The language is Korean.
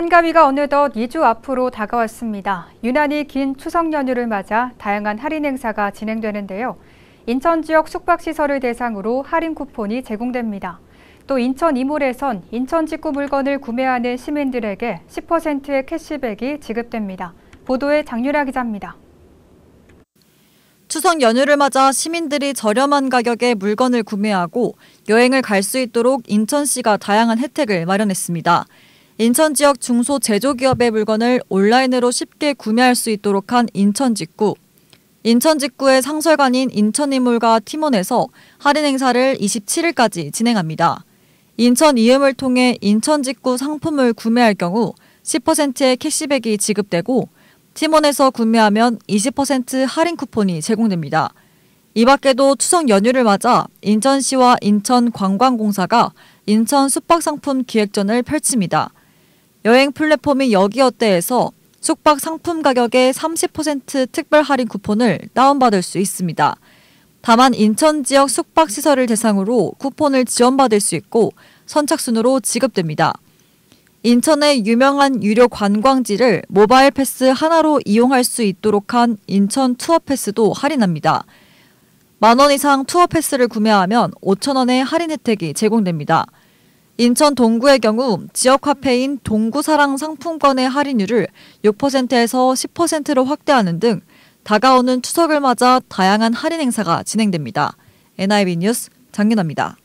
한가위가 어느덧 2주 앞으로 다가왔습니다. 유난히 긴 추석 연휴를 맞아 다양한 할인 행사가 진행되는데요. 인천 지역 숙박시설을 대상으로 할인 쿠폰이 제공됩니다. 또 인천 이몰에선 인천 직구 물건을 구매하는 시민들에게 10%의 캐시백이 지급됩니다. 보도에 장유라 기자입니다. 추석 연휴를 맞아 시민들이 저렴한 가격에 물건을 구매하고 여행을 갈 수 있도록 인천시가 다양한 혜택을 마련했습니다. 인천 지역 중소 제조기업의 물건을 온라인으로 쉽게 구매할 수 있도록 한 인천직구. 인천직구의 상설관인 인천인물과 팀원에서 할인 행사를 27일까지 진행합니다. 인천 이음을 통해 인천직구 상품을 구매할 경우 10%의 캐시백이 지급되고 팀원에서 구매하면 20% 할인 쿠폰이 제공됩니다. 이 밖에도 추석 연휴를 맞아 인천시와 인천관광공사가 인천 숙박상품 기획전을 펼칩니다. 여행 플랫폼인 여기어때에서 숙박 상품 가격의 30% 특별 할인 쿠폰을 다운받을 수 있습니다. 다만 인천 지역 숙박 시설을 대상으로 쿠폰을 지원받을 수 있고 선착순으로 지급됩니다. 인천의 유명한 유료 관광지를 모바일 패스 하나로 이용할 수 있도록 한 인천 투어 패스도 할인합니다. 만원 이상 투어 패스를 구매하면 5천 원의 할인 혜택이 제공됩니다. 인천 동구의 경우 지역 화폐인 동구사랑 상품권의 할인율을 6%에서 10%로 확대하는 등 다가오는 추석을 맞아 다양한 할인 행사가 진행됩니다. NIB 뉴스 장윤아입니다.